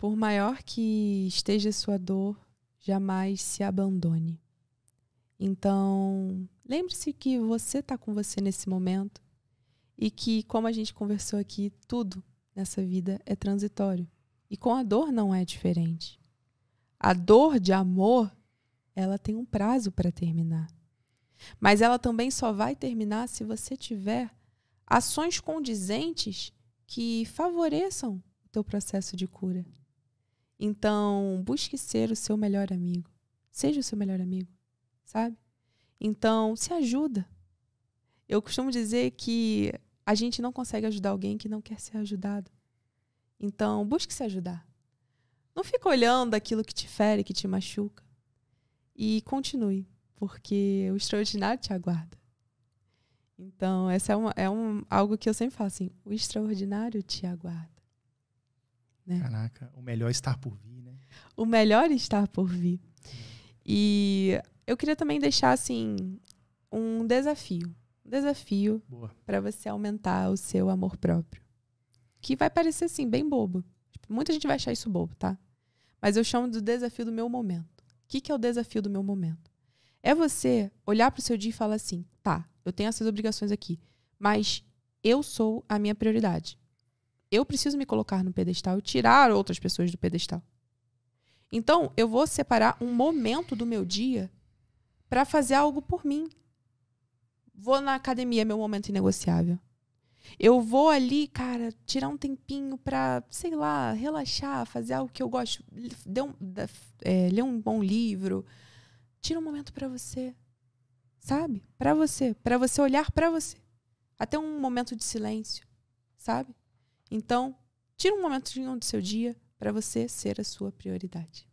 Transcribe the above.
Por maior que esteja sua dor, jamais se abandone. Então, lembre-se que você está com você nesse momento e que, como a gente conversou aqui, tudo nessa vida é transitório. E com a dor não é diferente. A dor de amor, ela tem um prazo para terminar. Mas ela também só vai terminar se você tiver ações condizentes que favoreçam o teu processo de cura. Então, busque ser o seu melhor amigo. Seja o seu melhor amigo, sabe? Então, se ajuda. Eu costumo dizer que a gente não consegue ajudar alguém que não quer ser ajudado. Então, busque se ajudar. Não fique olhando aquilo que te fere, que te machuca. E continue, porque o extraordinário te aguarda. Então, essa é, uma, é um, algo que eu sempre falo assim: o extraordinário te aguarda. Né? Caraca, o melhor estar por vir, né? O melhor estar por vir. E eu queria também deixar assim um desafio, um desafio para você aumentar o seu amor próprio, que vai parecer assim bem bobo. Tipo, muita gente vai achar isso bobo, tá? Mas eu chamo do desafio do meu momento. O que, que é o desafio do meu momento? É você olhar para o seu dia e falar assim: tá, eu tenho essas obrigações aqui, mas eu sou a minha prioridade eu preciso me colocar no pedestal e tirar outras pessoas do pedestal. Então, eu vou separar um momento do meu dia para fazer algo por mim. Vou na academia, meu momento inegociável. Eu vou ali, cara, tirar um tempinho para, sei lá, relaxar, fazer algo que eu gosto, um, é, ler um bom livro. Tira um momento para você, sabe? Para você, para você olhar para você. Até um momento de silêncio, sabe? Então, tira um momentinho do seu dia para você ser a sua prioridade.